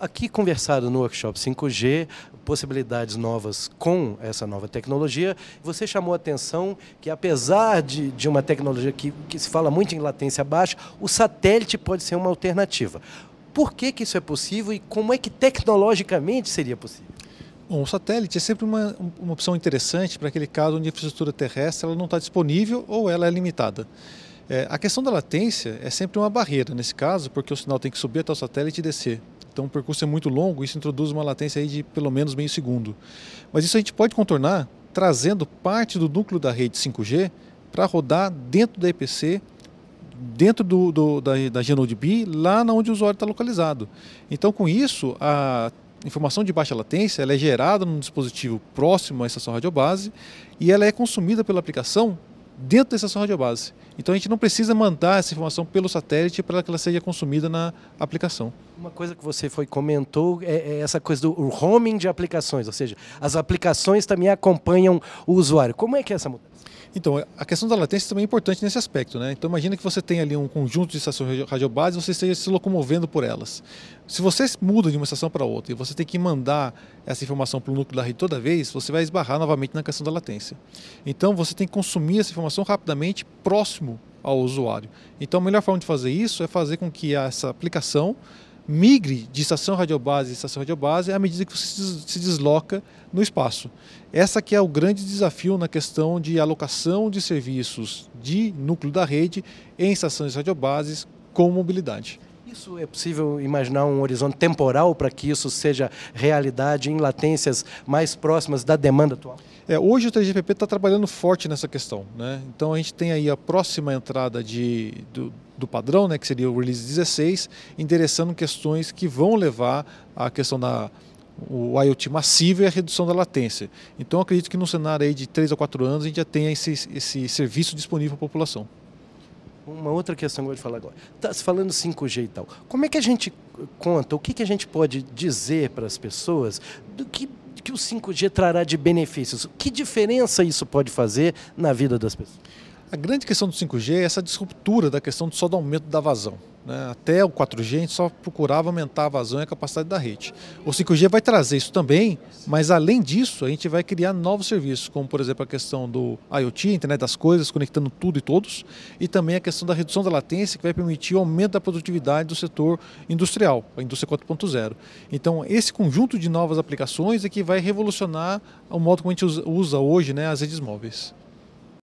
aqui conversado no workshop 5G, possibilidades novas com essa nova tecnologia, você chamou a atenção que, apesar de, de uma tecnologia que, que se fala muito em latência baixa, o satélite pode ser uma alternativa. Por que, que isso é possível e como é que tecnologicamente seria possível? Bom, o satélite é sempre uma, uma opção interessante para aquele caso onde a infraestrutura terrestre ela não está disponível ou ela é limitada. É, a questão da latência é sempre uma barreira nesse caso, porque o sinal tem que subir até o satélite e descer. Então o percurso é muito longo, e isso introduz uma latência de pelo menos meio segundo. Mas isso a gente pode contornar trazendo parte do núcleo da rede 5G para rodar dentro da EPC, dentro do, do, da, da Genode B, lá onde o usuário está localizado. Então com isso, a informação de baixa latência ela é gerada num dispositivo próximo à estação radiobase e ela é consumida pela aplicação dentro da estação radiobase. Então a gente não precisa mandar essa informação pelo satélite para que ela seja consumida na aplicação. Uma coisa que você foi comentou é, é essa coisa do homing de aplicações, ou seja, as aplicações também acompanham o usuário. Como é que é essa mudança? Então, a questão da latência também é importante nesse aspecto, né? Então, imagina que você tem ali um conjunto de estações radiobases e você esteja se locomovendo por elas. Se você muda de uma estação para outra e você tem que mandar essa informação para o núcleo da rede toda vez, você vai esbarrar novamente na questão da latência. Então, você tem que consumir essa informação rapidamente, próximo ao usuário. Então, a melhor forma de fazer isso é fazer com que essa aplicação migre de estação radiobase em estação radiobase à medida que você se desloca no espaço. Essa que é o grande desafio na questão de alocação de serviços de núcleo da rede em estações radiobases com mobilidade. Isso é possível imaginar um horizonte temporal para que isso seja realidade em latências mais próximas da demanda atual? É, hoje o 3GPP está trabalhando forte nessa questão. Né? Então a gente tem aí a próxima entrada de, do, do padrão, né, que seria o release 16, endereçando questões que vão levar à questão da o IoT massivo e a redução da latência. Então, acredito que no cenário aí de 3 a 4 anos a gente já tenha esse, esse serviço disponível para a população. Uma outra questão que eu vou te falar agora. Está se falando 5G e tal. Como é que a gente conta, o que, que a gente pode dizer para as pessoas do que, que o 5G trará de benefícios? Que diferença isso pode fazer na vida das pessoas? A grande questão do 5G é essa disruptura da questão só do aumento da vazão. Né? Até o 4G a gente só procurava aumentar a vazão e a capacidade da rede. O 5G vai trazer isso também, mas além disso a gente vai criar novos serviços, como por exemplo a questão do IoT, internet das coisas, conectando tudo e todos, e também a questão da redução da latência que vai permitir o aumento da produtividade do setor industrial, a indústria 4.0. Então esse conjunto de novas aplicações é que vai revolucionar o modo como a gente usa hoje né, as redes móveis.